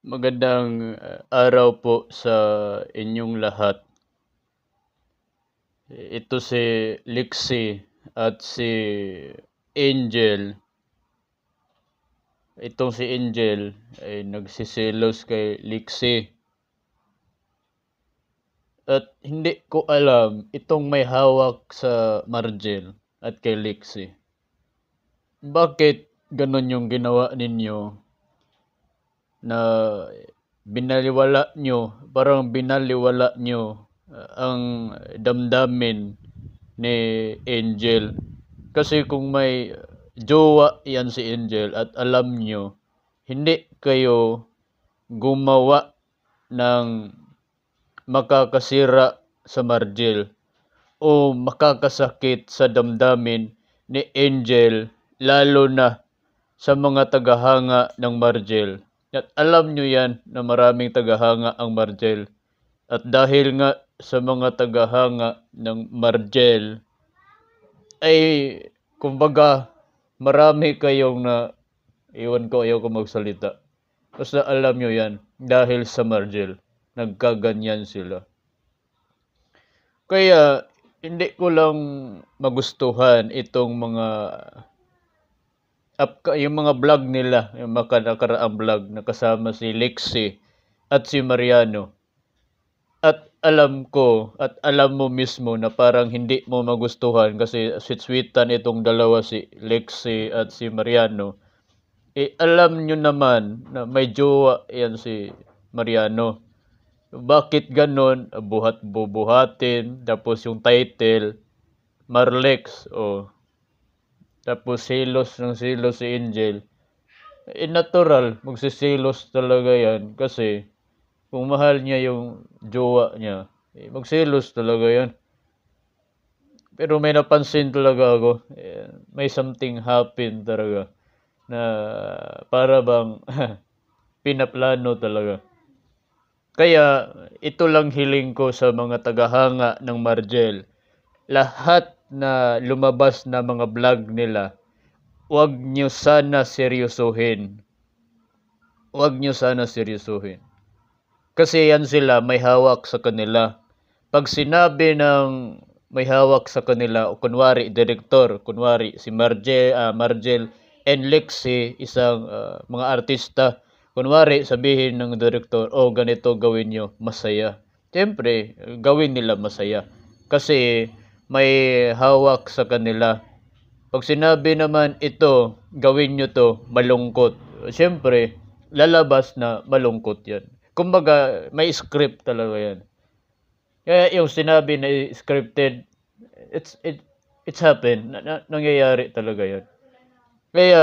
Magandang uh, araw po sa inyong lahat. Ito si Lixie at si Angel. Itong si Angel ay nagsisilos kay Lixie. At hindi ko alam itong may hawak sa Margel at kay Lixie. Bakit ganon yung ginawa ninyo na binaliwala nyo, parang binaliwala nyo uh, ang damdamin ni Angel. Kasi kung may jowa yan si Angel at alam nyo, hindi kayo gumawa ng makakasira sa Margel o makakasakit sa damdamin ni Angel lalo na sa mga tagahanga ng Margel. At alam nyo yan na maraming tagahanga ang Margel. At dahil nga sa mga tagahanga ng Margel, ay kumbaga marami kayong na iwan ko ayaw ko magsalita. Basta alam nyo yan dahil sa Margel, nagkaganyan sila. Kaya hindi ko lang magustuhan itong mga up, yung mga vlog nila, yung mga nakaraang vlog na kasama si Lexi at si Mariano. At alam ko at alam mo mismo na parang hindi mo magustuhan kasi sweet-sweetan itong dalawa si Lexi at si Mariano. Eh, alam nyo naman na may jowa yan si Mariano. Bakit ganon? Buhat bubuhatin. Tapos yung title, Marlex. O, oh, tapos silos ng silos si Angel. Eh, natural, magsisilos talaga yan. Kasi, kung mahal niya yung jowa niya, eh, magsilos talaga yan. Pero may napansin talaga ako. Eh, may something happen talaga. Na para bang pinaplano talaga. Kaya ito lang hiling ko sa mga tagahanga ng Margel. Lahat na lumabas na mga vlog nila, huwag nyo sana seryosohin. Huwag nyo sana seryosohin. Kasi yan sila, may hawak sa kanila. Pag sinabi ng may hawak sa kanila, o kunwari, direktor, kunwari, si Margel, uh, ah, Margel and Lexi, isang uh, mga artista, kunwari, sabihin ng direktor, oh, ganito gawin nyo, masaya. Siyempre, gawin nila masaya. Kasi, may hawak sa kanila. Pag sinabi naman ito, gawin nyo to, malungkot. Siyempre, lalabas na malungkot yan. Kumbaga, may script talaga yan. Kaya yung sinabi na scripted, it's, it, it's happened. Na, na, nangyayari talaga yan. Kaya,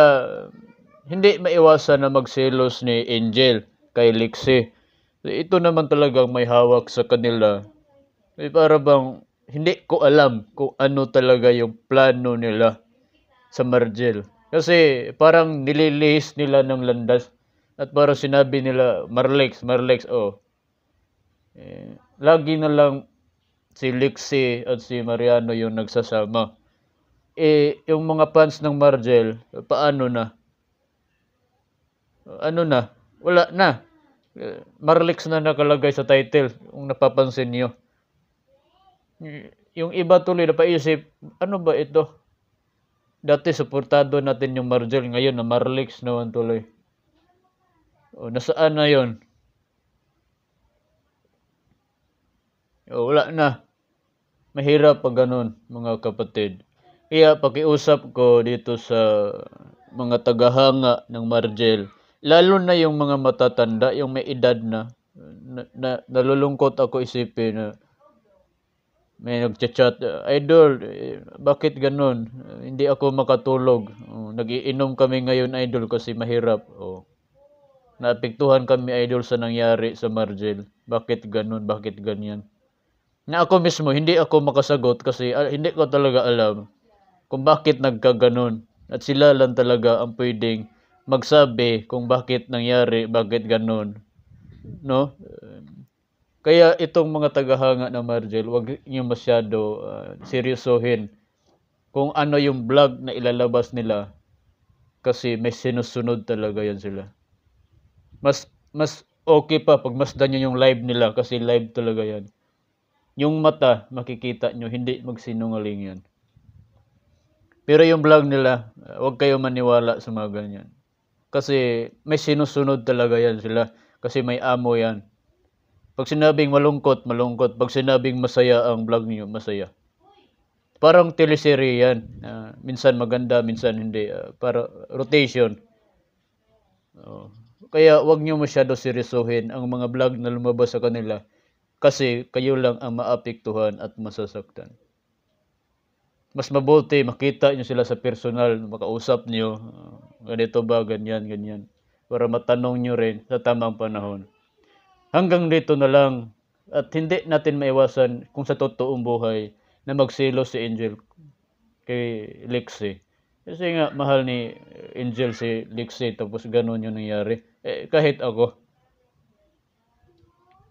hindi maiwasan na magselos ni Angel kay Lixie. Ito naman talagang may hawak sa kanila. Eh, para bang hindi ko alam kung ano talaga yung plano nila sa Margel. Kasi parang nililihis nila ng landas at parang sinabi nila, Marlex, Marlex, oh. Eh, lagi na lang si Lixie at si Mariano yung nagsasama. Eh, yung mga fans ng Margel, paano na? Ano na? Wala na. Eh, Marlex na nakalagay sa title, kung napapansin niyo. Yung iba tuloy na paisip, ano ba ito? Dati suportado natin yung Margel, ngayon na Marlix naman tuloy. O, nasaan na yon? O, wala na. Mahirap pag ganun, mga kapatid. Kaya pakiusap ko dito sa mga tagahanga ng Margel, lalo na yung mga matatanda, yung may edad na, na, na nalulungkot ako isipin na may nagchat-chat, Idol, bakit ganun? Hindi ako makatulog. Oh, nagiinom kami ngayon, Idol, kasi mahirap. Oh. Naapektuhan kami, Idol, sa nangyari sa Margel. Bakit ganun? Bakit ganyan? Na ako mismo, hindi ako makasagot kasi uh, hindi ko talaga alam kung bakit nagkaganon. At sila lang talaga ang pwedeng magsabi kung bakit nangyari, bakit ganun. No? Kaya itong mga tagahanga na Margel, wag niyo masyado uh, seryosohin kung ano yung vlog na ilalabas nila kasi may sinusunod talaga yan sila. Mas mas okay pa pag masdan niyo yung live nila kasi live talaga yan. Yung mata, makikita nyo, hindi magsinungaling yan. Pero yung vlog nila, ah, huwag kayo maniwala sa mga ganyan. Kasi may sinusunod talaga yan sila. Kasi may amo yan. Pag sinabing malungkot, malungkot. Pag sinabing masaya ang vlog niyo, masaya. Parang teleserye yan. Uh, minsan maganda, minsan hindi. Uh, para rotation. Uh, kaya wag niyo masyado seryosohin ang mga vlog na lumabas sa kanila. Kasi kayo lang ang maapektuhan at masasaktan mas mabuti makita nyo sila sa personal, makausap nyo, ah, ganito ba, ganyan, ganyan, para matanong nyo rin sa tamang panahon. Hanggang dito na lang at hindi natin maiwasan kung sa totoong buhay na magsilo si Angel kay Lexie. Kasi nga, mahal ni Angel si Lexie tapos ganun yung nangyari. Eh, kahit ako.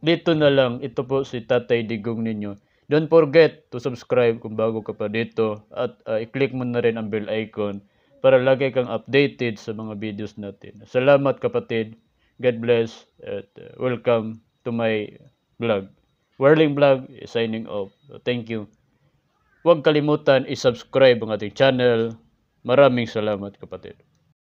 Dito na lang, ito po si Tatay Digong ninyo. Don't forget to subscribe kung bago ka pa dito at uh, i-click mo na rin ang bell icon para lagi kang updated sa mga videos natin. Salamat kapatid. God bless at uh, welcome to my vlog. Whirling Vlog signing off. Thank you. Huwag kalimutan i-subscribe ang ating channel. Maraming salamat kapatid.